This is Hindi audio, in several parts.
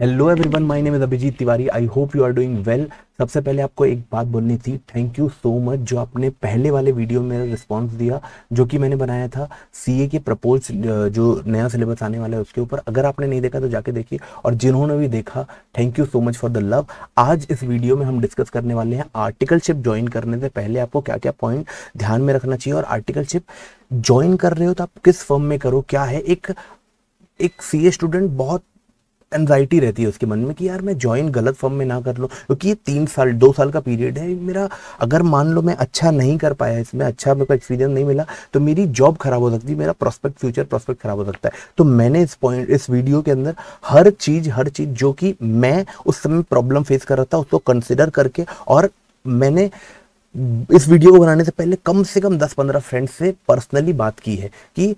hello everyone my name is Abhijeet Tiwari I hope you are doing well सबसे पहले आपको एक बात बोलनी थी थैंक यू सो मच जो आपने पहले वाले वीडियो में मेरा रिस्पॉन्स दिया जो कि मैंने बनाया था सीए के प्रपोज जो नया सिलेबस आने वाला है उसके ऊपर अगर आपने नहीं देखा तो जाके देखिए और जिन्होंने भी देखा thank you so much for the love आज इस वीडियो में हम डिस्कस करने वाले हैं आर्टिकलशिप ज्वाइन करने से पहले आपको क्या क्या पॉइंट ध्यान में रखना चाहिए और आर्टिकलशिप ज्वाइन कर रहे हो तो आप किस फर्म में करो क्या है एक एक सीए स्टूडेंट बहुत एनजाइटी रहती है उसके मन में कि यार मैं ज्वाइन गलत फॉर्म में ना कर लूँ क्योंकि ये तीन साल दो साल का पीरियड है मेरा अगर मान लो मैं अच्छा नहीं कर पाया इसमें अच्छा मेरे को एक्सपीरियंस नहीं मिला तो मेरी जॉब खराब हो सकती है मेरा प्रोस्पेक्ट फ्यूचर प्रोस्पेक्ट खराब हो सकता है तो मैंने इस पॉइंट इस वीडियो के अंदर हर चीज़ हर चीज़ जो कि मैं उस समय प्रॉब्लम फेस कर रहा था उसको कंसिडर करके और मैंने इस वीडियो को बनाने से पहले कम से कम दस पंद्रह फ्रेंड्स से पर्सनली बात की है कि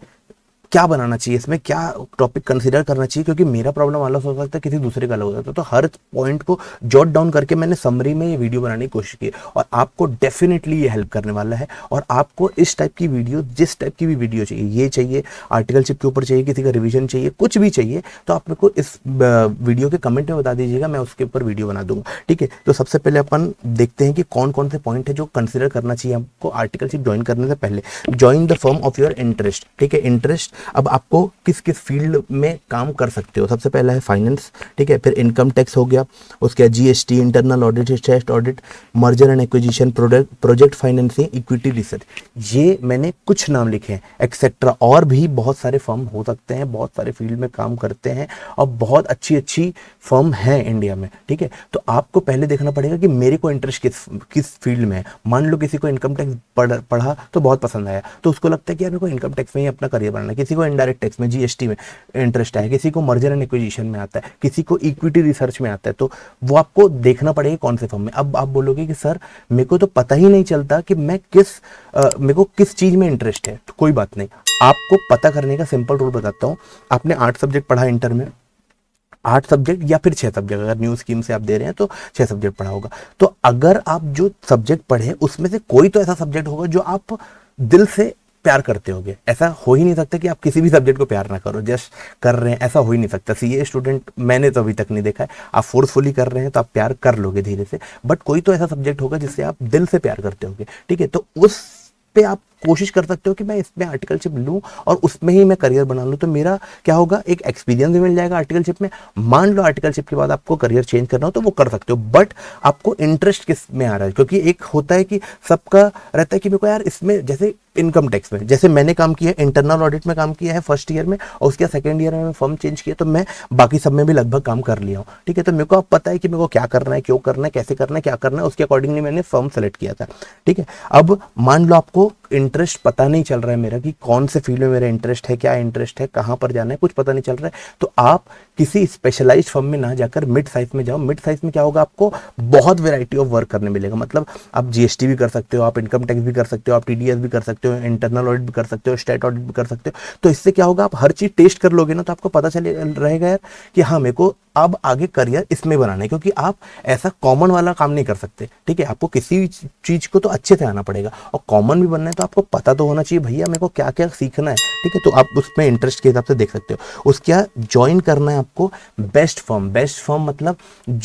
क्या बनाना चाहिए इसमें क्या टॉपिक कंसिडर करना चाहिए क्योंकि मेरा प्रॉब्लम अलग हो सकता है किसी दूसरे का अलग हो सकता है तो हर पॉइंट को जॉट डाउन करके मैंने समरी में ये वीडियो बनाने की कोशिश की और आपको डेफिनेटली ये हेल्प करने वाला है और आपको इस टाइप की वीडियो जिस टाइप की भी वीडियो चाहिए ये चाहिए आर्टिकलशिप के ऊपर चाहिए किसी का रिविजन चाहिए कुछ भी चाहिए तो आप मेरे को इस वीडियो के कमेंट में बता दीजिएगा मैं उसके ऊपर वीडियो बना दूंगा ठीक है तो सबसे पहले अपन देखते हैं कि कौन कौन से पॉइंट है जो कंसिडर करना चाहिए आपको आर्टिकलशिप ज्वाइन करने से पहले join the form of your interest ठीक है इंटरेस्ट अब आपको किस किस फील्ड में काम कर सकते हो सबसे पहला है फाइनेंस ठीक है फिर इनकम टैक्स हो गया उसके बाद GST internal audit test audit merger and acquisition product project financing equity research ये मैंने कुछ नाम लिखे हैं एक्सेट्रा और भी बहुत सारे फर्म हो सकते हैं बहुत सारे फील्ड में काम करते हैं और बहुत अच्छी अच्छी फर्म है इंडिया में ठीक है तो आपको पहले देखना पड़ेगा कि मेरे को इंटरेस्ट किस किस फील्ड में है मान लो किसी को इनकम टैक्स पढ़ा तो बहुत पसंद आया तो उसको लगता है कि यार मेरे को इनकम टैक्स में ही अपना करियर बनाना कि किसी को इनडायरेक्ट टैक्स में जीएसटी में इंटरेस्ट है किसी को मर्जर एंड एक्विजिशन में आता है किसी को इक्विटी रिसर्च में आता है तो वो आपको देखना पड़ेगा कौन से फॉर्म में अब आप बोलोगे कि सर मेरे को तो पता ही नहीं चलता कि मैं किस मेरे को किस चीज़ में इंटरेस्ट है तो कोई बात नहीं आपको पता करने का सिंपल रूल बताता हूँ आपने आठ सब्जेक्ट पढ़ा इंटर में आठ सब्जेक्ट या फिर छह सब्जेक्ट अगर न्यू स्कीम से आप दे रहे हैं तो छह सब्जेक्ट पढ़ा होगा तो अगर आप जो सब्जेक्ट पढ़े उसमें से कोई तो ऐसा सब्जेक्ट होगा जो आप दिल से प्यार करते होगे ऐसा हो ही नहीं सकता कि आप किसी भी सब्जेक्ट को प्यार ना करो जस्ट कर रहे हैं ऐसा हो ही नहीं सकता सी स्टूडेंट मैंने तो अभी तक नहीं देखा है आप फोर्सफुली कर रहे हैं तो आप प्यार कर लोगे धीरे से बट कोई तो ऐसा सब्जेक्ट होगा जिससे आप दिल से प्यार करते हो ठीक है तो उस पे आप कोशिश कर सकते हो कि मैं इसमें आर्टिकलशिप लूँ और उसमें ही मैं करियर बना लूँ तो मेरा क्या होगा एक एक्सपीरियंस भी मिल जाएगा आर्टिकलशिप में मान लो आर्टिकलशिप के बाद आपको करियर चेंज करना हो तो वो कर सकते हो बट आपको इंटरेस्ट किस में आ रहा है क्योंकि एक होता है कि सबका रहता है कि मेरे को यार इसमें जैसे इनकम टैक्स में जैसे मैंने काम किया है इंटरनल ऑडिट में काम किया है फर्स्ट ईयर में और उसके सेकंड ईयर में फॉर्म चेंज किया तो मैं बाकी सब में भी लगभग काम कर लिया हूँ ठीक है तो मेरे को अब पता है कि मेरे को क्या करना है क्यों करना है कैसे करना है क्या करना है उसके अकॉर्डिंगली मैंने फॉर्म सेलेक्ट किया था ठीक है अब मान लो आपको इंटरेस्ट पता नहीं चल रहा है मेरा कि कौन से फील्ड में मेरा इंटरेस्ट है क्या इंटरेस्ट है कहाँ पर जाना है कुछ पता नहीं चल रहा है तो आप किसी स्पेशलाइज फर्म में ना जाकर मिड साइज में जाओ मिड साइज में क्या होगा आपको बहुत वेराइटी ऑफ वर्क करने मिलेगा मतलब आप जीएसटी भी कर सकते हो आप इनकम टैक्स भी कर सकते हो आप टीडीएस भी कर सकते हो इंटरनल ऑडिट भी कर सकते हो स्टेट ऑडिट भी कर सकते हो तो इससे क्या होगा आप हर चीज टेस्ट कर लोगे ना तो आपको पता चले रहेगा यार कि हाँ मेरे को अब आगे करियर इसमें बनाना है क्योंकि आप ऐसा कॉमन वाला काम नहीं कर सकते ठीक है आपको किसी भी चीज़ को तो अच्छे से आना पड़ेगा और कॉमन भी बनना है तो आपको पता तो होना चाहिए भैया मेरे को क्या क्या सीखना है ठीक है तो आप उसमें इंटरेस्ट के हिसाब से देख सकते हो उसके बाद ज्वाइन करना है आपको बेस्ट फॉर्म बेस्ट फॉर्म मतलब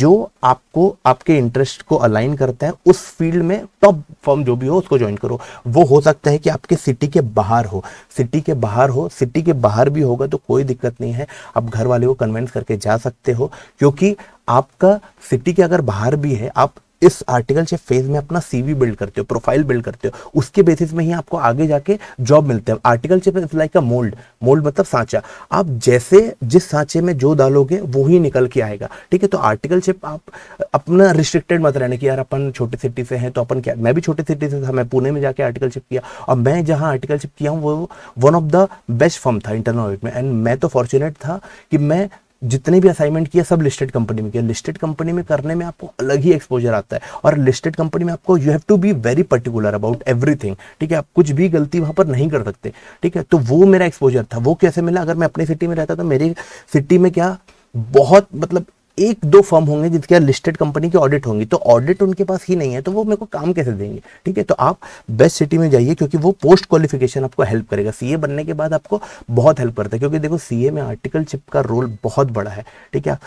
जो आपको आपके इंटरेस्ट को अलाइन करता है उस फील्ड में टॉप फॉर्म जो भी हो उसको ज्वाइन करो वो हो सकता है कि आपके सिटी के बाहर हो सिटी के बाहर हो सिटी के बाहर भी होगा तो कोई दिक्कत नहीं है आप घर वाले को कन्वेंस करके जा सकते हो हो क्योंकि आपका सिटी के अगर बाहर भी है आप इस आर्टिकल से फेज में अपना सीवी बिल्ड करते हो प्रोफाइल बिल्ड करते हो उसके बेसिस में ही आपको आगे जाके जॉब मिलते हैं आर्टिकल से लाइक अ मोल्ड मोल्ड मतलब सांचा आप जैसे जिस सांचे में जो डालोगे वो ही निकल के आएगा ठीक है तो आर्टिकल से आप अपना रिस्ट्रिक्टेड मत रहने की यार अपन छोटे सिटी से हैं तो अपन क्या मैं भी छोटे सिटी से था मैं पुणे में जाकर आर्टिकल शिप किया और मैं जहाँ आर्टिकल शिप किया हूँ वो one of the best form था इंटरनल ऑडिट में एंड मैं तो फॉर्चुनेट था कि मैं जितने भी असाइनमेंट किया सब लिस्टेड कंपनी में किया लिस्टेड कंपनी में करने में आपको अलग ही एक्सपोजर आता है और लिस्टेड कंपनी में आपको you have to be very particular about everything ठीक है आप कुछ भी गलती वहाँ पर नहीं कर सकते ठीक है तो वो मेरा एक्सपोजर था वो कैसे मिला अगर मैं अपनी सिटी में रहता तो मेरी सिटी में क्या बहुत मतलब एक दो फर्म होंगे जिनके लिस्टेड कंपनी के ऑडिट होंगी तो ऑडिट उनके पास ही नहीं है तो वो मेरे को काम कैसे देंगे ठीक है तो आप बेस्ट सिटी में जाइए क्योंकि वो पोस्ट क्वालिफिकेशन आपको हेल्प करेगा सीए बनने के बाद आपको बहुत हेल्प करता है क्योंकि देखो सीए में आर्टिकलशिप का रोल बहुत बड़ा है ठीक है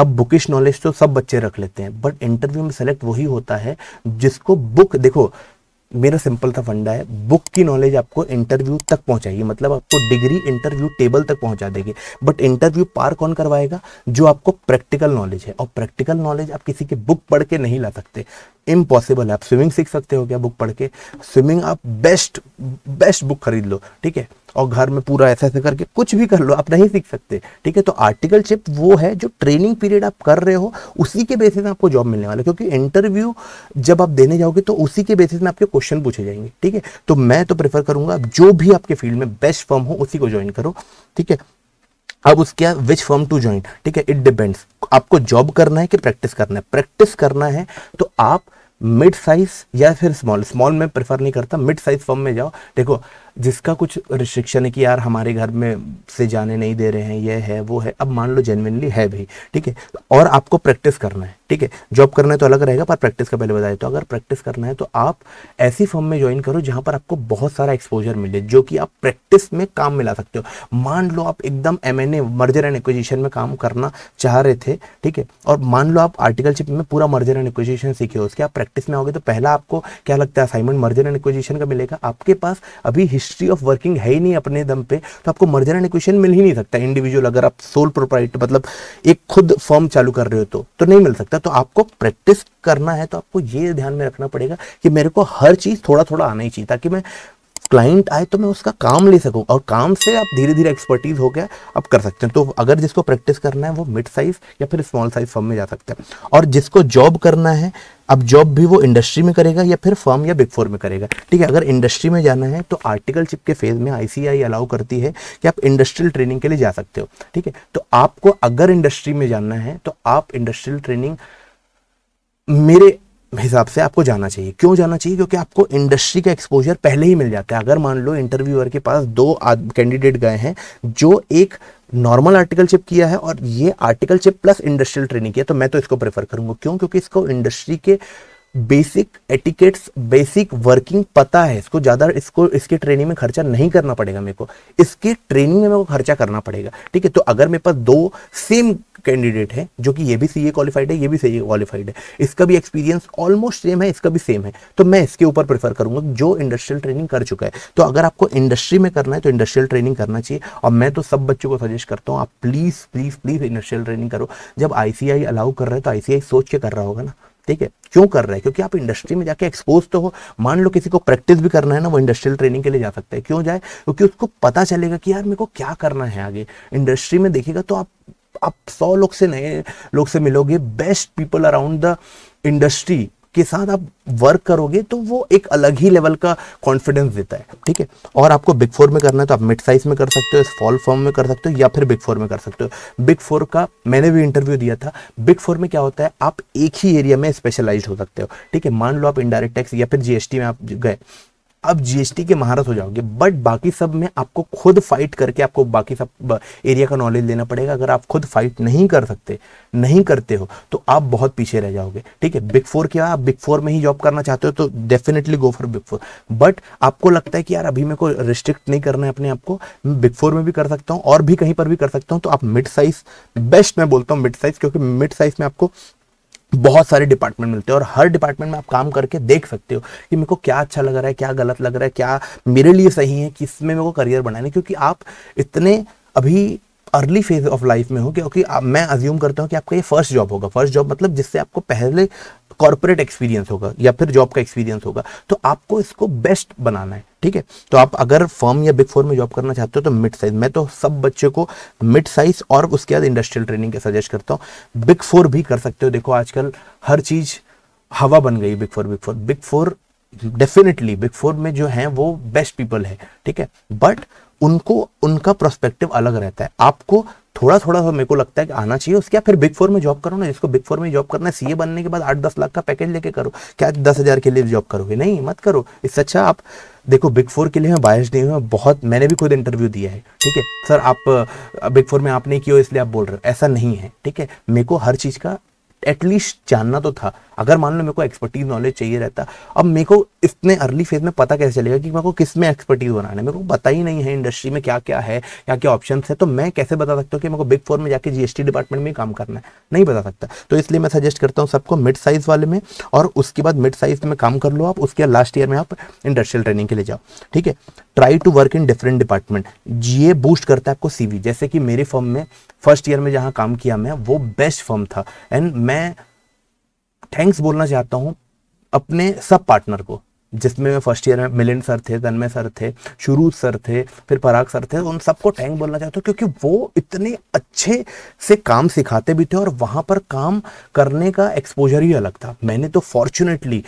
अब बुकिश नॉलेज तो सब बच्चे रख लेते हैं बट इंटरव्यू में सेलेक्ट वही होता है जिसको बुक देखो मेरा सिंपल सा फंडा है बुक की नॉलेज आपको इंटरव्यू तक पहुंचाएगी मतलब आपको डिग्री इंटरव्यू टेबल तक पहुंचा देगी बट इंटरव्यू पार कौन करवाएगा जो आपको प्रैक्टिकल नॉलेज है और प्रैक्टिकल नॉलेज आप किसी के बुक पढ़ के नहीं ला सकते इम्पॉसिबल है आप स्विमिंग सीख सकते हो क्या बुक पढ़ के स्विमिंग आप बेस्ट बेस्ट बुक खरीद लो ठीक है और घर में पूरा ऐसा ऐसा करके कुछ भी कर लो आप नहीं सीख सकते ठीक है तो आर्टिकल चिप वो है जो ट्रेनिंग पीरियड आप कर रहे हो उसी के बेसिस में आपको जॉब मिलने वाला क्योंकि इंटरव्यू जब आप देने जाओगे तो उसी के बेसिस में आपके क्वेश्चन पूछे जाएंगे ठीक है तो मैं तो प्रेफर करूंगा जो भी आपके फील्ड में बेस्ट फॉर्म हो उसी को ज्वाइन करो ठीक है अब उसके बाद विच फॉर्म टू ज्वाइन ठीक है इट डिपेंड्स आपको जॉब करना है कि प्रैक्टिस करना है प्रैक्टिस करना है तो आप मिड साइज या फिर स्मॉल स्मॉल में प्रेफर नहीं करता मिड साइज फॉर्म में जाओ देखो जिसका कुछ रिस्ट्रिक्शन है कि यार हमारे घर में से जाने नहीं दे रहे हैं ये है वो है अब मान लो जेनविनली है भाई ठीक है और आपको प्रैक्टिस करना है ठीक है जॉब करना है तो अलग रहेगा पर प्रैक्टिस का पहले बताए तो अगर प्रैक्टिस करना है तो आप ऐसी फॉर्म में ज्वाइन करो जहां पर आपको बहुत सारा एक्सपोजर मिले जो कि आप प्रैक्टिस में काम मिला सकते हो मान लो आप एकदम M N A merger and acquisition में काम करना चाह रहे थे ठीक है और मान लो आप आर्टिकलशिप में पूरा मर्जर एंड एक्विजिशन सीखे हो उसके आप प्रैक्टिस प्रैक्टिस में आओगे तो पहला आपको क्या लगता है असाइनमेंट मर्जर एंड एक्विजिशन का मिलेगा आपके पास अभी हिस्ट्री ऑफ वर्किंग है ही नहीं अपने दम पे तो आपको मर्जर एंड इक्वेशन मिल ही नहीं सकता इंडिविजुअल अगर आप सोल प्रोपराइट मतलब एक खुद फॉर्म चालू कर रहे हो तो, तो नहीं मिल सकता तो आपको प्रैक्टिस करना है तो आपको ये ध्यान में रखना पड़ेगा कि मेरे को हर चीज़ थोड़ा थोड़ा आना ही चाहिए ताकि मैं क्लाइंट आए तो मैं उसका काम ले सकूँ और काम से आप धीरे धीरे एक्सपर्टीज हो गया आप कर सकते हैं तो अगर जिसको प्रैक्टिस करना है वो मिड साइज या फिर स्मॉल साइज फर्म में जा सकते हैं और जिसको जॉब करना है अब जॉब भी वो इंडस्ट्री में करेगा या फिर फर्म या बिग फोर में करेगा ठीक है अगर इंडस्ट्री में जाना है तो आर्टिकल चिप के फेज में आईसीआई अलाउ करती है कि आप इंडस्ट्रियल ट्रेनिंग के लिए जा सकते हो ठीक है तो आपको अगर इंडस्ट्री में जाना है तो आप इंडस्ट्रियल ट्रेनिंग मेरे हिसाब से आपको जाना चाहिए क्यों जाना चाहिए क्योंकि आपको इंडस्ट्री का एक्सपोजर पहले ही मिल जाता है अगर मान लो इंटरव्यूअर के पास दो कैंडिडेट गए हैं जो एक नॉर्मल आर्टिकल चिप किया है और ये articleship plus industrial training किया तो मैं तो इसको प्रेफर करूंगा क्यों क्योंकि इसको इंडस्ट्री के बेसिक एटिकेट्स बेसिक वर्किंग पता है इसको ज़्यादा इसको इसके ट्रेनिंग में खर्चा नहीं करना पड़ेगा मेरे को इसके ट्रेनिंग में मेरे को खर्चा करना पड़ेगा ठीक है तो अगर मेरे पास दो सेम कैंडिडेट है जो कि ये भी सी ए क्वालिफाइड है ये भी सी ए क्वालिफाइड है इसका भी एक्सपीरियंस ऑलमोस्ट सेम है इसका भी सेम है तो मैं इसके ऊपर प्रेफर करूंगा जो इंडस्ट्रियल ट्रेनिंग कर चुका है तो अगर आपको इंडस्ट्री में करना है तो इंडस्ट्रियल ट्रेनिंग करना चाहिए और मैं तो सब बच्चों को सजेस्ट करता हूँ आप please please please industrial training करो जब आईसीआई अलाउ कर रहे हैं तो आईसीआई सोच के कर रहा होगा ना ठीक है क्यों कर रहे हैं क्योंकि आप इंडस्ट्री में जाके एक्सपोज तो हो मान लो किसी को प्रैक्टिस भी करना है ना वो इंडस्ट्रियल ट्रेनिंग के लिए जा सकता है क्यों जाए क्योंकि उसको पता चलेगा कि यार मेरे को क्या करना है आगे इंडस्ट्री में देखेगा तो आप आप सौ लोग से नए लोग से मिलोगे best people around the industry के साथ आप वर्क करोगे तो वो एक अलग ही लेवल का कॉन्फिडेंस देता है ठीक है और आपको बिग फोर में करना है तो आप मिड साइज में कर सकते हो स्मॉल फॉर्म में कर सकते हो या फिर बिग फोर में कर सकते हो बिग फोर का मैंने भी इंटरव्यू दिया था बिग फोर में क्या होता है आप एक ही एरिया में स्पेशलाइज हो सकते हो ठीक है मान लो आप इनडायरेक्ट टैक्स या फिर जीएसटी में आप गए अब जीएसटी के महारत हो जाओगे बट बाकी सब में आपको खुद फाइट करके आपको बाकी सब एरिया का नॉलेज लेना पड़ेगा अगर आप खुद फाइट नहीं कर सकते नहीं करते हो तो आप बहुत पीछे रह जाओगे ठीक है बिग फोर क्या आप बिग फोर में ही जॉब करना चाहते हो तो definitely go for big four but आपको लगता है कि यार अभी मेरे को रिस्ट्रिक्ट नहीं करना है अपने आप को बिग फोर में भी कर सकता हूँ और भी कहीं पर भी कर सकता हूँ तो आप मिड साइज बेस्ट मैं बोलता हूँ मिड साइज क्योंकि मिड साइज में आपको बहुत सारे डिपार्टमेंट मिलते हैं और हर डिपार्टमेंट में आप काम करके देख सकते हो कि मेरे को क्या अच्छा लग रहा है क्या गलत लग रहा है क्या मेरे लिए सही है में मेरे को करियर बनाने क्योंकि आप इतने अभी अर्ली फेज ऑफ लाइफ में हो क्योंकि मैं अज्यूम करता हूँ कि आपका ये फर्स्ट जॉब होगा फर्स्ट जॉब मतलब जिससे आपको पहले कॉर्पोरेट एक्सपीरियंस होगा या फिर जॉब का एक्सपीरियंस होगा तो आपको इसको बेस्ट बनाना है ठीक है तो आप अगर फर्म या बिग फोर में जॉब करना चाहते हो तो मिड साइज मैं तो सब बच्चे को मिड साइज और उसके बाद इंडस्ट्रियल ट्रेनिंग के सजेस्ट करता हूँ बिग फोर भी कर सकते हो देखो आजकल हर चीज़ हवा बन गई big four big four big four definitely big four में जो है वो बेस्ट पीपल है ठीक है बट उनको उनका प्रोस्पेक्टिव अलग रहता है आपको थोड़ा थोड़ा सा मेरे को लगता है कि आना चाहिए उसके फिर बिग फोर में जॉब करो ना जिसको बिग फोर में जॉब करना है सीए बनने के बाद आठ दस लाख का पैकेज लेके करो क्या दस हज़ार के लिए जॉब करोगे नहीं मत करो इससे अच्छा आप देखो बिग फोर के लिए मैं बायस नहीं हूँ बहुत मैंने भी खुद इंटरव्यू दिया है ठीक है सर आप बिग फोर में आप नहीं किया इसलिए आप बोल रहे हो ऐसा नहीं है ठीक है मेरे को हर चीज़ का एटलीस्ट जानना तो था अगर मान लो मेरे को एक्सपर्टीज नॉलेज चाहिए रहता अब मेरे को इतने अर्ली फेज में पता कैसे चलेगा कि मेरे को किस में एक्सपर्टीज बनाना है मेरे को पता ही नहीं है इंडस्ट्री में क्या क्या है क्या क्या ऑप्शन है तो मैं कैसे बता सकता हूँ कि मेरे को बिग फोर में जाके जीएसटी डिपार्टमेंट में काम करना है नहीं बता सकता तो इसलिए मैं सजेस्ट करता हूँ सबको मिड साइज वाले में और उसके बाद मिड साइज में काम कर लो आप उसके बाद लास्ट ईयर में आप इंडस्ट्रियल ट्रेनिंग के लिए जाओ ठीक है try to work in different department ये बूस्ट करता है आपको सीवी जैसे कि मेरे फॉर्म में फर्स्ट ईयर में जहाँ काम किया मैं वो बेस्ट फर्म था एंड मैं थैंक्स बोलना चाहता हूँ अपने सब पार्टनर को जिसमें मैं फर्स्ट ईयर में मिलिंद सर थे तन्मय सर थे शुरू सर थे फिर पराग सर थे उन सबको टैंक बोलना चाहता हूँ क्योंकि वो इतने अच्छे से काम सिखाते भी थे और वहाँ पर काम करने का एक्सपोजर ही अलग था मैंने तो फॉर्चुनेटली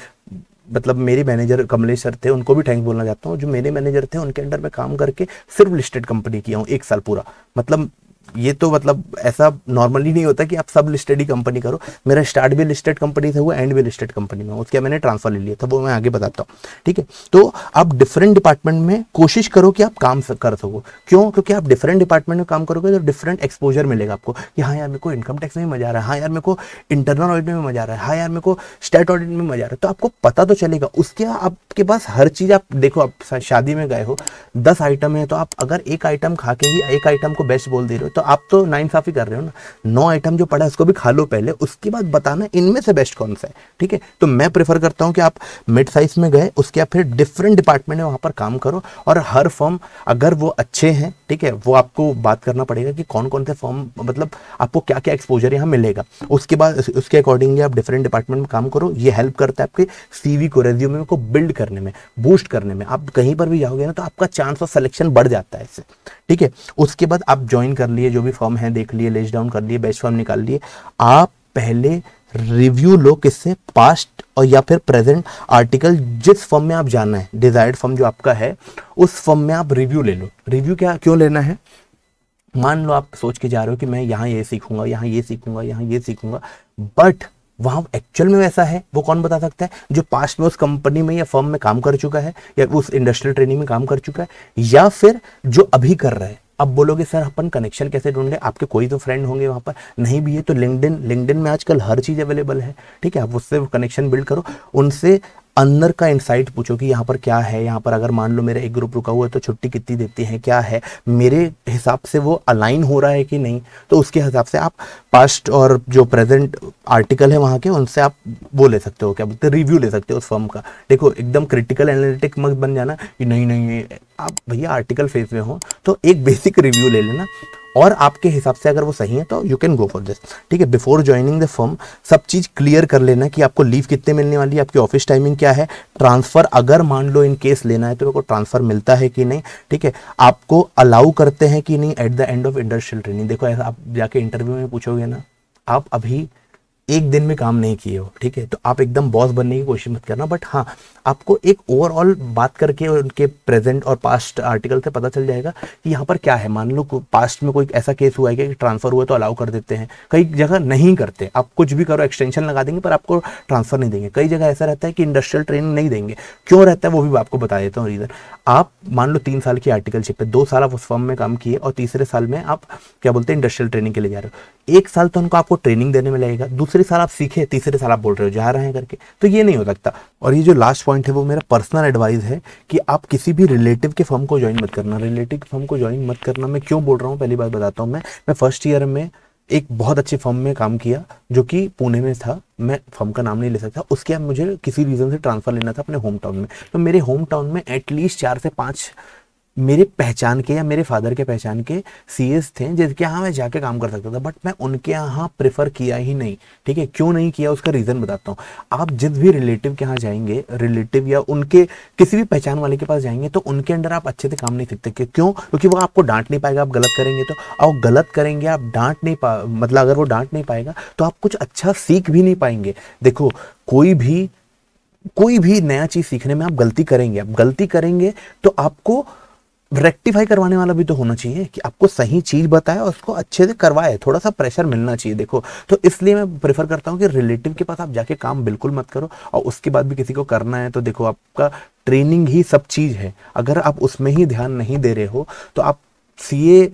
मतलब मेरे मैनेजर कमलेश सर थे उनको भी थैंक्स बोलना चाहता हूँ जो मेरे मैनेजर थे उनके अंडर में काम करके सिर्फ लिस्टेड कंपनी किया हूँ एक साल पूरा मतलब ये तो मतलब ऐसा नॉर्मली नहीं होता कि आप सब लिस्टेड ही कंपनी करो मेरा स्टार्ट भी लिस्टेड कंपनी से हुआ एंड भी लिस्टेड कंपनी में उसके मैंने ट्रांसफर ले लिया था वो मैं आगे बताता हूँ ठीक है तो आप डिफरेंट डिपार्टमेंट में कोशिश करो कि आप काम कर सको क्यों क्योंकि आप डिफरेंट डिपार्टमेंट में काम करोगे तो डिफरेंट एक्सपोजर मिलेगा आपको कि हाँ यार मेरे को इनकम टैक्स में मजा आ रहा है हाँ यार मेरे को इंटरनल ऑडिट में मजा आ रहा है हाँ यार मेरे को स्टेट ऑडिट में मजा आ रहा है तो आपको पता तो चलेगा उसके आपके पास हर चीज़ आप देखो आप शादी में गए हो दस आइटम है तो आप अगर एक आइटम खा के ही एक आइटम को बेस्ट बोल दे रहे हो तो आप तो नाइंसाफ़ी कर रहे हो ना नौ आइटम जो पढ़ा है उसको भी खा लो पहले उसके बाद बताना इनमें से बेस्ट कौन सा है ठीक है तो मैं प्रेफर करता हूँ कि आप मिड साइज़ में गए उसके बाद फिर डिफरेंट डिपार्टमेंट में वहाँ पर काम करो और हर फॉर्म अगर वो अच्छे हैं ठीक है वो आपको बात करना पड़ेगा कि कौन कौन से फॉर्म मतलब आपको क्या क्या एक्सपोजर यहाँ मिलेगा उसके बाद उसके अकॉर्डिंगली आप डिफरेंट डिपार्टमेंट में काम करो ये हेल्प करता है आपके सी को रेज्यूमे को बिल्ड करने में बूस्ट करने में आप कहीं पर भी जाओगे ना तो आपका चांस ऑफ सिलेक्शन बढ़ जाता है इससे ठीक है उसके बाद आप ज्वाइन कर लिए जो भी फॉर्म है देख लिए लेस डाउन कर लिए बेस्ट फॉर्म निकाल लिए आप पहले रिव्यू लो किससे पास्ट और या फिर प्रेजेंट आर्टिकल जिस फॉर्म में आप जाना है डिजायर्ड फॉर्म जो आपका है उस फॉर्म में आप रिव्यू ले लो रिव्यू क्या क्यों लेना है मान लो आप सोच के जा रहे हो कि मैं यहाँ ये सीखूंगा यहाँ ये सीखूंगा यहाँ ये सीखूंगा बट वहां एक्चुअल में वैसा है वो कौन बता सकता है जो पास्ट में उस कंपनी में या फर्म में काम कर चुका है या उस इंडस्ट्रियल ट्रेनिंग में काम कर चुका है या फिर जो अभी कर रहा है अब बोलोगे सर अपन कनेक्शन कैसे ढूंढे आपके कोई तो फ्रेंड होंगे वहां पर नहीं भी है तो लिंकडिन लिंकडिन में आजकल हर चीज़ अवेलेबल है ठीक है आप उससे कनेक्शन बिल्ड करो उनसे अंदर का इंसाइट पूछो कि यहाँ पर क्या है यहाँ पर अगर मान लो मेरा एक ग्रुप रुका हुआ है तो छुट्टी कितनी देती है क्या है मेरे हिसाब से वो अलाइन हो रहा है कि नहीं तो उसके हिसाब से आप पास्ट और जो प्रेजेंट आर्टिकल है वहाँ के उनसे आप वो ले सकते हो क्या बोलते रिव्यू ले सकते हो उस फर्म का देखो एकदम क्रिटिकल एनालिटिक मत बन जाना कि नहीं नहीं आप भैया आर्टिकल फेज में हो तो एक बेसिक रिव्यू ले लेना और आपके हिसाब से अगर वो सही है तो you can go for this ठीक है बिफोर ज्वाइनिंग द फर्म सब चीज़ क्लियर कर लेना कि आपको लीव कितने मिलने वाली है आपकी ऑफिस टाइमिंग क्या है ट्रांसफ़र अगर मान लो इन केस लेना है तो आपको ट्रांसफ़र मिलता है कि नहीं ठीक है आपको अलाउ करते हैं कि नहीं at the end of industrial training देखो ऐसा आप जाके इंटरव्यू में पूछोगे ना आप अभी एक दिन में काम नहीं किए हो ठीक है तो आप एकदम बॉस बनने की कोशिश मत करना बट हाँ आपको एक ओवरऑल बात करके उनके प्रेजेंट और पास्ट आर्टिकल से पता चल जाएगा कि यहाँ पर क्या है मान लो पास्ट में कोई ऐसा केस हुआ है कि ट्रांसफ़र हुआ तो अलाउ कर देते हैं कई जगह नहीं करते आप कुछ भी करो एक्सटेंशन लगा देंगे पर आपको ट्रांसफ़र नहीं देंगे कई जगह ऐसा रहता है कि इंडस्ट्रियल ट्रेनिंग नहीं देंगे क्यों रहता है वो भी आपको बता देता हूँ रीज़न आप मान लो तीन साल की आर्टिकलशिप है दो साल आप उस फॉर्म में काम किए और तीसरे साल में आप क्या बोलते हैं इंडस्ट्रियल ट्रेनिंग के लिए जा रहे हो एक साल तो उनको आपको ट्रेनिंग देने में लगेगा दूसरे दूसरे साल आप सीखे तीसरे साल आप बोल रहे हो जा रहे हैं करके तो ये नहीं हो सकता और ये जो लास्ट पॉइंट है वो मेरा पर्सनल एडवाइस है कि आप किसी भी रिलेटिव के फॉर्म को ज्वाइन मत करना रिलेटिव के फॉर्म को ज्वाइन मत करना मैं क्यों बोल रहा हूँ पहली बार बताता हूँ मैं मैं फर्स्ट ईयर में एक बहुत अच्छे फॉर्म में काम किया जो कि पुणे में था मैं फॉर्म का नाम नहीं ले सकता उसके बाद मुझे किसी रीज़न से ट्रांसफ़र लेना था अपने होम टाउन में तो मेरे होम टाउन में एटलीस्ट चार से पाँच मेरे पहचान के या मेरे फादर के पहचान के सी थे जिसके यहाँ मैं जाके काम कर सकता था बट मैं उनके यहाँ प्रेफर किया ही नहीं ठीक है क्यों नहीं किया उसका रीज़न बताता हूँ आप जिस भी रिलेटिव के यहाँ जाएंगे रिलेटिव या उनके किसी भी पहचान वाले के पास जाएंगे तो उनके अंडर आप अच्छे से काम नहीं सीखते क्यों क्योंकि वो आपको डांट नहीं पाएगा आप गलत करेंगे तो और गलत करेंगे आप डांट नहीं पा मतलब अगर वो डांट नहीं पाएगा तो आप कुछ अच्छा सीख भी नहीं पाएंगे देखो कोई भी कोई भी नया चीज़ सीखने में आप गलती करेंगे आप गलती करेंगे तो आपको रेक्टिफाई करवाने वाला भी तो होना चाहिए कि आपको सही चीज़ बताए और उसको अच्छे से करवाए थोड़ा सा प्रेशर मिलना चाहिए देखो तो इसलिए मैं प्रेफर करता हूँ कि रिलेटिव के पास आप जाके काम बिल्कुल मत करो और उसके बाद भी किसी को करना है तो देखो आपका ट्रेनिंग ही सब चीज़ है अगर आप उसमें ही ध्यान नहीं दे रहे हो तो आप सी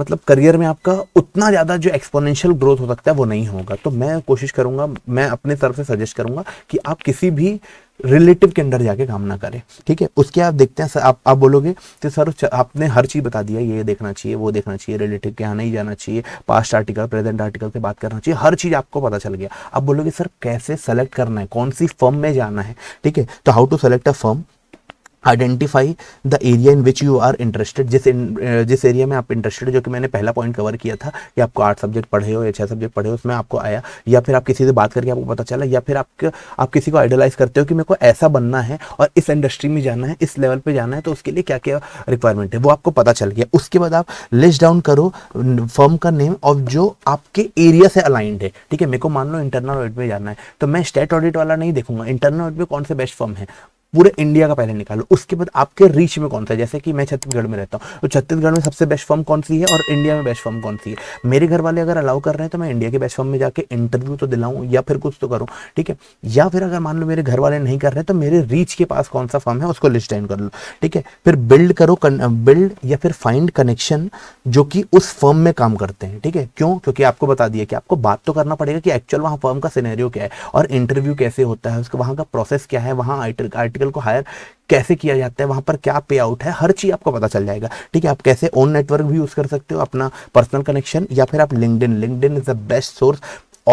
मतलब करियर में आपका उतना ज़्यादा जो एक्सपोनेंशियल ग्रोथ हो सकता है वो नहीं होगा तो मैं कोशिश करूँगा मैं अपने तरफ से सजेस्ट करूँगा कि आप किसी भी रिलेटिव के अंडर जाके काम ना करें ठीक है उसके आप देखते हैं सर आप आप बोलोगे कि सर आपने हर चीज़ बता दिया ये देखना चाहिए वो देखना चाहिए रिलेटिव के यहाँ नहीं जाना चाहिए पास्ट आर्टिकल प्रेजेंट आर्टिकल से बात करना चाहिए हर चीज़ आपको पता चल गया आप बोलोगे सर कैसे सेलेक्ट करना है कौन सी फर्म में जाना है ठीक है तो how to select a firm identify the area in which you are interested जिस जिस एरिया में आप इंटरेस्टेड जो कि मैंने पहला पॉइंट कवर किया था कि आपको आठ सब्जेक्ट पढ़े हो या छह सब्जेक्ट पढ़े हो उसमें आपको आया या फिर आप किसी से बात करके आपको पता चला या फिर आप आप किसी को आइडलाइज करते हो कि मेरे को ऐसा बनना है और इस इंडस्ट्री में जाना है इस लेवल पर जाना है तो उसके लिए क्या क्या रिक्वायरमेंट है वो आपको पता चल गया उसके बाद आप लिस्ट डाउन करो फर्म का नेम और जो आपके एरिया से अलाइंड है ठीक है मेरे को मान लो इंटरनल ऑडिट में जाना है तो मैं स्टेट ऑडिट वाला नहीं देखूंगा इंटरनल ऑडिट में कौन से बेस्ट फर्म है पूरे इंडिया का पहले निकालो उसके बाद आपके रीच में कौन सा है जैसे कि मैं छत्तीसगढ़ में रहता हूँ तो छत्तीसगढ़ में सबसे बेस्ट फॉर्म कौन सी है और इंडिया में बेस्ट फॉर्म कौन सी है मेरे घर वाले अगर अलाउ कर रहे हैं तो मैं इंडिया के बेस्ट फॉर्म में जाकर इंटरव्यू तो दिलाऊं या फिर कुछ तो करूँ ठीक है या फिर अगर मान लो मेरे घर वाले नहीं कर रहे तो मेरे रीच के पास कौन सा फॉर्म है उसको लिस्ट डाइन कर लो ठीक है फिर बिल्ड करो बिल्ड या फिर फाइंड कनेक्शन जो कि उस फॉर्म में काम करते हैं ठीक है क्यों क्योंकि आपको बता दिया कि आपको बात तो करना पड़ेगा कि एक्चुअल वहाँ फॉर्म का सिनेरियो क्या है और इंटरव्यू कैसे होता है उसका वहाँ का प्रोसेस क्या है वहाँ आई प्रैक्टिकल को हायर कैसे किया जाता है वहाँ पर क्या पे आउट है हर चीज़ आपको पता चल जाएगा ठीक है आप कैसे ओन नेटवर्क भी यूज़ कर सकते हो अपना पर्सनल कनेक्शन या फिर आप LinkedIn LinkedIn is the best source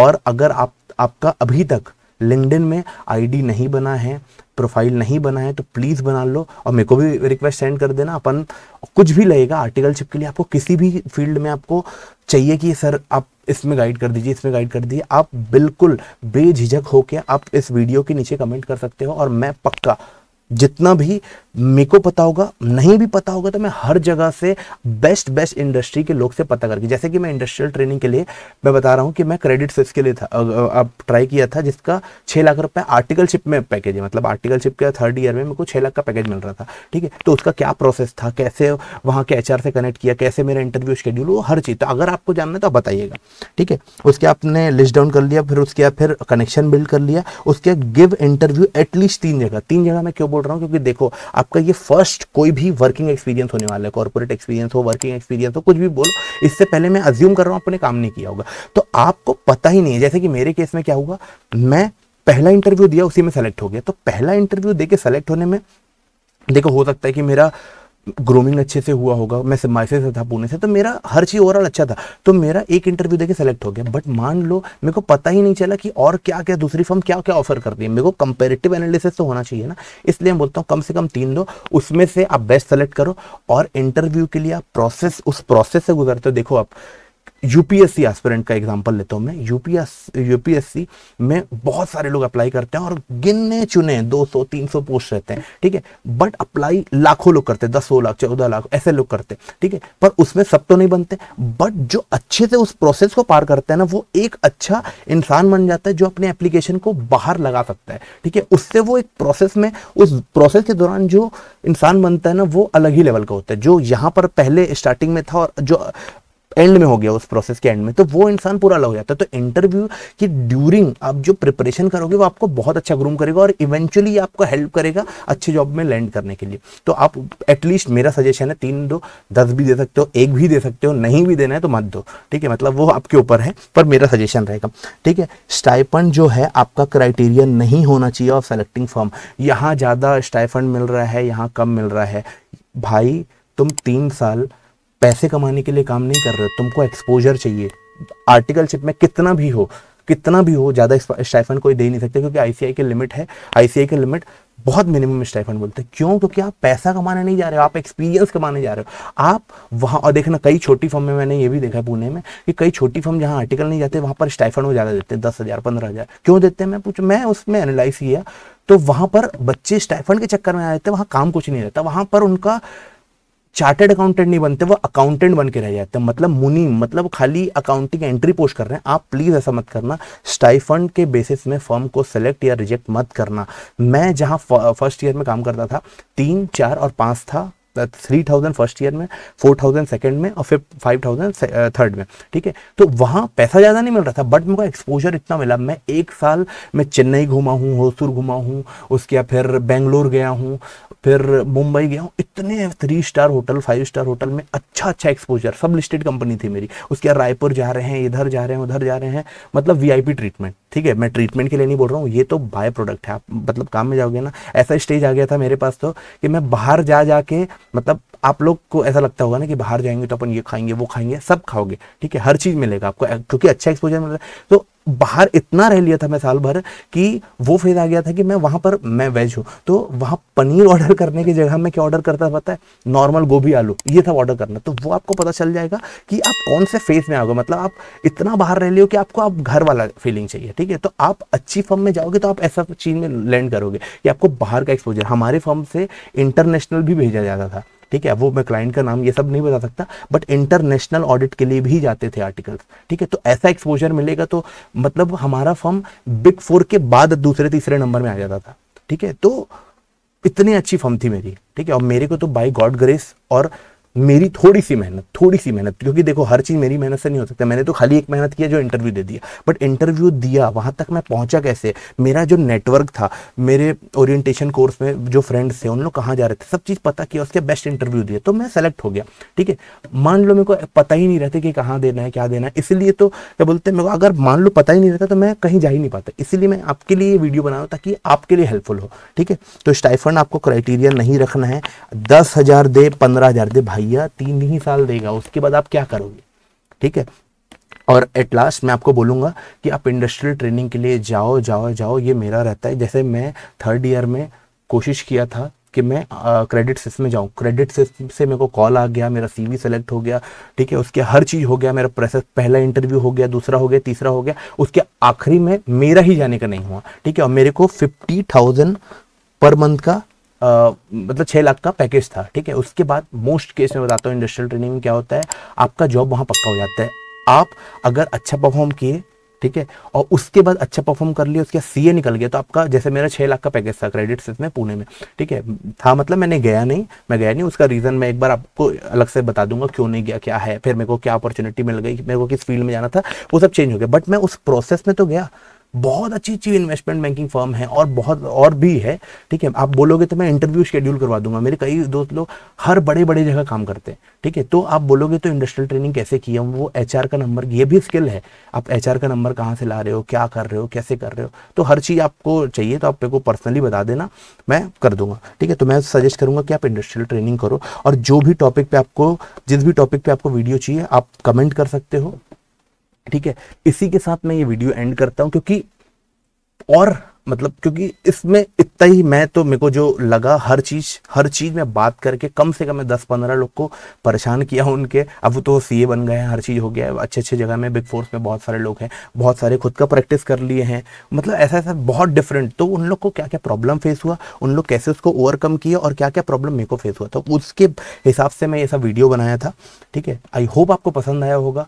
और अगर आप आपका अभी तक लिंकडिन में आईडी नहीं बना है प्रोफाइल नहीं बना है तो प्लीज़ बना लो और मेरे को भी रिक्वेस्ट सेंड कर देना अपन कुछ भी लगेगा आर्टिकलशिप के लिए आपको किसी भी फील्ड में आपको चाहिए कि सर आप इसमें गाइड कर दीजिए इसमें गाइड कर दीजिए आप बिल्कुल बेझिझक होकर आप इस वीडियो के नीचे कमेंट कर सकते हो और मैं पक्का जितना भी मेरे को पता होगा नहीं भी पता होगा तो मैं हर जगह से बेस्ट बेस्ट इंडस्ट्री के लोग से पता करके जैसे कि मैं इंडस्ट्रियल ट्रेनिंग के लिए मैं बता रहा हूँ कि मैं क्रेडिट स्विच के लिए था आप ट्राई किया था जिसका छः लाख रुपये आर्टिकलशिप में पैकेज है मतलब आर्टिकलशिप के थर्ड ईयर में मेरे को छः लाख का पैकेज मिल रहा था ठीक है तो उसका क्या प्रोसेस था कैसे वहाँ के एच से कनेक्ट किया कैसे मेरा इंटरव्यू शेड्यूल वो हर चीज़ तो अगर आपको जानना है तो आप बताइएगा ठीक है उसके आपने लिस्ट डाउन कर लिया फिर उसके फिर कनेक्शन बिल्ड कर लिया उसके गिव इंटरव्यू एटलीस्ट तीन जगह तीन जगह मैं क्यों बोल रहा हूँ क्योंकि देखो आपका ये फर्स्ट कोई भी वर्किंग एक्सपीरियंस होने वाला है कॉर्पोरेट एक्सपीरियंस हो वर्किंग एक्सपीरियंस हो कुछ भी बोलो इससे पहले मैं अज्यूम कर रहा हूँ आपने काम नहीं किया होगा तो आपको पता ही नहीं है जैसे कि मेरे केस में क्या हुआ मैं पहला इंटरव्यू दिया उसी में सेलेक्ट हो गया तो पहला इंटरव्यू दे के सेलेक्ट होने में देखो हो सकता है कि मेरा ग्रूमिंग अच्छे से हुआ होगा मैं माइसे से था पुणे से तो मेरा हर चीज़ ओवरऑल अच्छा था तो मेरा एक इंटरव्यू देके सेलेक्ट हो गया बट मान लो मेरे को पता ही नहीं चला कि और क्या क्या दूसरी फर्म क्या क्या ऑफर करती है मेरे को कंपेरेटिव एनालिसिस तो होना चाहिए ना इसलिए मैं बोलता हूँ कम से कम तीन दो उसमें से आप बेस्ट सेलेक्ट करो और इंटरव्यू के लिए आप प्रोसेस उस प्रोसेस से गुजरते हो देखो आप यूपीएससी एस्पिरेंट का एग्जांपल लेता हूं मैं यूपीएस यूपीएससी में बहुत सारे लोग अप्लाई करते हैं और गिनने चुने 200 300 पोस्ट रहते हैं ठीक है बट अप्लाई लाखों लोग करते हैं दस सौ लाख चौदह लाख ऐसे लोग करते हैं ठीक है पर उसमें सब तो नहीं बनते बट जो अच्छे से उस प्रोसेस को पार करते हैं ना वो एक अच्छा इंसान बन जाता है जो अपने एप्लीकेशन को बाहर लगा सकता है ठीक है उससे वो एक प्रोसेस में उस प्रोसेस के दौरान जो इंसान बनता है ना वो अलग ही लेवल का होता है जो यहाँ पर पहले स्टार्टिंग में था और जो एंड में हो गया उस प्रोसेस के एंड में तो वो इंसान पूरा अलग हो जाता है तो इंटरव्यू की ड्यूरिंग आप जो प्रिपरेशन करोगे वो आपको बहुत अच्छा ग्रूम करेगा और इवेंचुअली आपको हेल्प करेगा अच्छे जॉब में लैंड करने के लिए तो आप एटलीस्ट मेरा सजेशन है तीन दो दस भी दे सकते हो एक भी दे सकते हो नहीं भी देना है तो मत दो ठीक है मतलब वो आपके ऊपर है पर मेरा सजेशन रहेगा ठीक है स्टाइपन जो है आपका क्राइटेरिया नहीं होना चाहिए ऑफ सेलेक्टिंग फॉर्म यहाँ ज़्यादा स्टाइफंड मिल रहा है यहाँ कम मिल रहा है भाई तुम तीन साल पैसे कमाने के लिए काम नहीं कर रहे हो तुमको एक्सपोजर चाहिए आर्टिकल शिप में कितना भी हो कितना भी हो ज़्यादा स्टाइफन कोई दे नहीं सकते क्योंकि आईसीआई की लिमिट है आईसीआई की लिमिट बहुत मिनिमम स्टाइफन बोलते हैं क्यों क्योंकि आप पैसा कमाने नहीं जा रहे हो आप एक्सपीरियंस कमाने जा रहे हो आप वहाँ और देखना कई छोटी फर्म में मैंने ये भी देखा है पुणे में कि कई छोटी फर्म जहाँ आर्टिकल नहीं जाते वहाँ पर स्टाइफन वो ज़्यादा देते हैं दस हज़ार पंद्रह हज़ार क्यों देते हैं मैं पूछ मैं उसमें एनालाइज किया तो वहाँ पर बच्चे स्टाइफन के चक्कर में आ जाते हैं वहाँ काम कुछ नहीं रहता वहाँ पर उनका चार्टर्ड अकाउंटेंट नहीं बनते वो अकाउंटेंट बन के रह जाते हैं मतलब मुनि मतलब खाली अकाउंटिंग एंट्री पोस्ट कर रहे हैं आप प्लीज़ ऐसा मत करना स्टाइफंड के बेसिस में फर्म को सेलेक्ट या रिजेक्ट मत करना मैं जहाँ फर्स्ट ईयर में काम करता था तीन चार और पाँच था थ्री थाउजेंड फर्स्ट ईयर में फोर थाउजेंड सेकेंड में और फिर फाइव थाउजेंड थर्ड में ठीक है तो वहाँ पैसा ज़्यादा नहीं मिल रहा था बट मेरे को एक्सपोजर इतना मिला मैं एक साल मैं चेन्नई घूमा हूँ होसूर घूमा हूँ उसके बाद फिर बेंगलोर गया हूँ फिर मुंबई गया हूँ इतने three star hotel five star hotel में अच्छा अच्छा एक्सपोजर सब लिस्टेड कंपनी थी मेरी उसके बाद रायपुर जा रहे हैं इधर जा रहे हैं उधर जा रहे हैं मतलब वी ट्रीटमेंट ठीक है मैं ट्रीटमेंट के लिए नहीं बोल रहा हूँ ये तो बाय प्रोडक्ट है आप मतलब काम में जाओगे ना ऐसा स्टेज आ गया था मेरे पास तो कि मैं बाहर जा जा के मतलब आप लोग को ऐसा लगता होगा ना कि बाहर जाएंगे तो अपन ये खाएंगे वो खाएंगे सब खाओगे ठीक है हर चीज़ मिलेगा आपको क्योंकि अच्छा एक्सपोजर मिल रहा है तो बाहर इतना रह लिया था मैं साल भर कि वो फेज आ गया था कि मैं वहां पर मैं वेज हूँ तो वहां पनीर ऑर्डर करने की जगह मैं क्या ऑर्डर करता था पता है नॉर्मल गोभी आलू ये था ऑर्डर करना तो वो आपको पता चल जाएगा कि आप कौन से फेज में आ गए मतलब आप इतना बाहर रह लियो कि आपको आप घर वाला फीलिंग चाहिए ठीक है तो आप अच्छी फर्म में जाओगे तो आप ऐसा चीज़ में लैंड करोगे कि आपको बाहर का एक्सपोजर हमारे फर्म से इंटरनेशनल भी भेजा जाता था ठीक है वो मैं क्लाइंट का नाम ये सब नहीं बता सकता बट इंटरनेशनल ऑडिट के लिए भी जाते थे आर्टिकल्स ठीक है तो ऐसा एक्सपोजर मिलेगा तो मतलब हमारा फर्म बिग फोर के बाद दूसरे तीसरे नंबर में आ जाता था ठीक है तो इतनी अच्छी फर्म थी मेरी ठीक है और मेरे को तो बाई गॉड ग्रेस और मेरी थोड़ी सी मेहनत थोड़ी सी मेहनत क्योंकि देखो हर चीज़ मेरी मेहनत से नहीं हो सकता मैंने तो खाली एक मेहनत किया जो इंटरव्यू दे दिया बट इंटरव्यू दिया वहां तक मैं पहुंचा कैसे मेरा जो नेटवर्क था मेरे ओरिएंटेशन कोर्स में जो फ्रेंड्स थे उन लोग कहाँ जा रहे थे सब चीज़ पता किया उसके बेस्ट इंटरव्यू दिया तो मैं सेलेक्ट हो गया ठीक है मान लो मेरे को पता ही नहीं रहता कि कहाँ देना है क्या देना है इसलिए तो क्या बोलते हैं अगर मान लो पता ही नहीं रहता तो मैं कहीं जा ही नहीं पाता इसलिए मैं आपके लिए वीडियो बना रहा हूँ ताकि आपके लिए हेल्पफुल हो ठीक है तो स्टाइफंड आपको क्राइटेरिया नहीं रखना है दस हज़ार दे पंद्रह हज़ार दे भाई भैया तीन ही साल देगा उसके बाद आप क्या करोगे ठीक है और एट लास्ट मैं आपको बोलूंगा कि आप इंडस्ट्रियल ट्रेनिंग के लिए जाओ जाओ जाओ ये मेरा रहता है जैसे मैं थर्ड ईयर में कोशिश किया था कि मैं क्रेडिट सिस्ट में जाऊं क्रेडिट सिस्ट से मेरे को कॉल आ गया मेरा सीवी सेलेक्ट हो गया ठीक है उसके हर चीज़ हो गया मेरा प्रोसेस पहला इंटरव्यू हो गया दूसरा हो गया तीसरा हो गया उसके आखिरी में मेरा ही जाने का नहीं हुआ ठीक है और मेरे को फिफ्टी थाउजेंड पर मंथ का मतलब छः लाख का पैकेज था ठीक है उसके बाद मोस्ट केस में बताता हूँ इंडस्ट्रियल ट्रेनिंग में क्या होता है आपका जॉब वहाँ पक्का हो जाता है आप अगर अच्छा परफॉर्म किए ठीक है और उसके बाद अच्छा परफॉर्म कर लिया उसके बाद सीए निकल गया तो आपका जैसे मेरा छः लाख का पैकेज था क्रेडिट में पुणे में ठीक है था मतलब मैंने गया नहीं मैं गया नहीं उसका रीज़न मैं एक बार आपको अलग से बता दूंगा क्यों नहीं गया क्या है फिर मेरे को क्या अपॉर्चुनिटी मिल गई मेरे को किस फील्ड में जाना था वो सब चेंज हो गया बट मैं उस प्रोसेस में तो गया बहुत अच्छी अच्छी इन्वेस्टमेंट बैंकिंग फर्म है और बहुत और भी है ठीक है आप बोलोगे तो मैं इंटरव्यू शेड्यूल करवा दूंगा मेरे कई दोस्त लोग हर बड़े बड़े जगह काम करते हैं ठीक है तो आप बोलोगे तो इंडस्ट्रियल ट्रेनिंग कैसे की हम वो एच का नंबर ये भी स्किल है आप एच का नंबर कहाँ से ला रहे हो क्या कर रहे हो कैसे कर रहे हो तो हर चीज़ आपको चाहिए तो आप मेरे को पर्सनली बता देना मैं कर दूंगा ठीक है तो मैं सजेस्ट करूंगा कि आप इंडस्ट्रियल ट्रेनिंग करो और जो भी टॉपिक पे आपको जिस भी टॉपिक पे आपको वीडियो चाहिए आप कमेंट कर सकते हो ठीक है इसी के साथ मैं ये वीडियो एंड करता हूँ क्योंकि और मतलब क्योंकि इसमें इतना ही मैं तो मेरे को जो लगा हर चीज़ हर चीज़ में बात करके कम से कम मैं दस पंद्रह लोग को परेशान किया हूँ उनके अब तो सीए बन गए हैं हर चीज़ हो गया है अच्छे अच्छे जगह में बिग फोर्स में बहुत सारे लोग हैं बहुत सारे खुद का प्रैक्टिस कर लिए हैं मतलब ऐसा ऐसा बहुत डिफरेंट तो उन लोग को क्या क्या प्रॉब्लम फेस हुआ उन लोग कैसे उसको ओवरकम किया और क्या क्या प्रॉब्लम मेरे को फेस हुआ तो उसके हिसाब से मैं ये सब वीडियो बनाया था ठीक है आई होप आपको पसंद आया होगा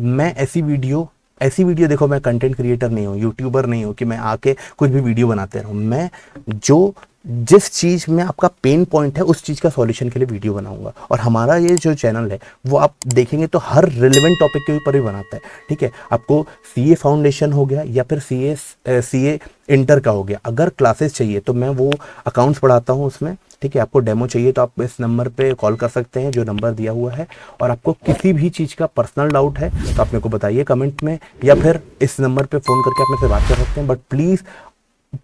मैं ऐसी वीडियो ऐसी वीडियो देखो मैं कंटेंट क्रिएटर नहीं हूँ यूट्यूबर नहीं हूँ कि मैं आके कुछ भी वीडियो बनाते रहूँ मैं जो जिस चीज़ में आपका पेन पॉइंट है उस चीज़ का सॉल्यूशन के लिए वीडियो बनाऊंगा और हमारा ये जो चैनल है वो आप देखेंगे तो हर रिलेवेंट टॉपिक के ऊपर भी बनाता है ठीक है आपको सीए फाउंडेशन हो गया या फिर सी ए सी ए इंटर का हो गया अगर क्लासेस चाहिए तो मैं वो अकाउंट्स पढ़ाता हूँ उसमें ठीक है आपको डेमो चाहिए तो आप इस नंबर पे कॉल कर सकते हैं जो नंबर दिया हुआ है और आपको किसी भी चीज़ का पर्सनल डाउट है तो आप मेरे को बताइए कमेंट में या फिर इस नंबर पे फ़ोन करके आप मेरे से बात कर सकते हैं but please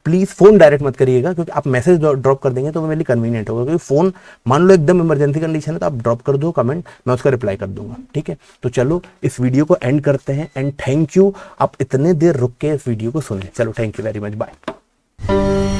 please phone direct मत करिएगा क्योंकि आप मैसेज ड्रॉप कर देंगे तो मेरे लिए कन्वीनियंट होगा क्योंकि फ़ोन मान लो एकदम इमरजेंसी कंडीशन है तो आप ड्रॉप कर दो कमेंट मैं उसका रिप्लाई कर दूंगा ठीक है तो चलो इस वीडियो को एंड करते हैं एंड थैंक यू आप इतने देर रुक के इस वीडियो को सुने चलो thank you very much bye